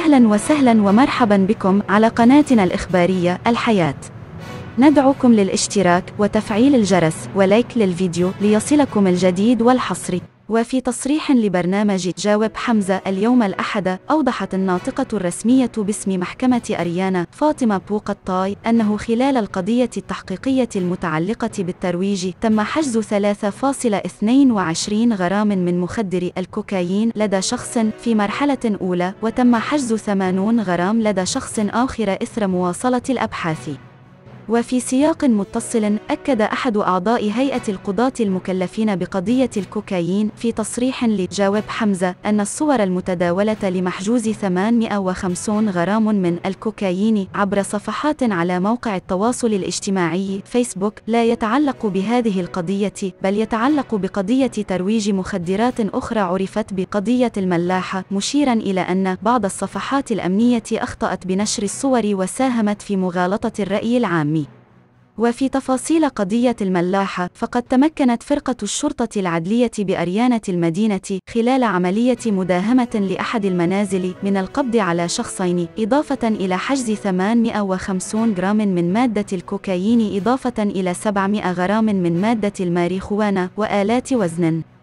أهلا وسهلا ومرحبا بكم على قناتنا الإخبارية الحياة ندعوكم للاشتراك وتفعيل الجرس ولايك للفيديو ليصلكم الجديد والحصري وفي تصريح لبرنامج جاوب حمزة اليوم الأحد أوضحت الناطقة الرسمية باسم محكمة أريانا فاطمة الطاي أنه خلال القضية التحقيقية المتعلقة بالترويج تم حجز 3.22 غرام من مخدر الكوكايين لدى شخص في مرحلة أولى وتم حجز 80 غرام لدى شخص آخر إثر مواصلة الأبحاث وفي سياق متصل أكد أحد أعضاء هيئة القضاة المكلفين بقضية الكوكايين في تصريح لجاوب حمزة أن الصور المتداولة لمحجوز 850 غرام من الكوكايين عبر صفحات على موقع التواصل الاجتماعي فيسبوك لا يتعلق بهذه القضية بل يتعلق بقضية ترويج مخدرات أخرى عرفت بقضية الملاحة مشيرا إلى أن بعض الصفحات الأمنية أخطأت بنشر الصور وساهمت في مغالطة الرأي العام وفي تفاصيل قضية الملاحة فقد تمكنت فرقة الشرطة العدلية بأريانة المدينة خلال عملية مداهمة لأحد المنازل من القبض على شخصين إضافة إلى حجز 850 جرام من مادة الكوكايين إضافة إلى 700 غرام من مادة الماريخوانا وآلات وزن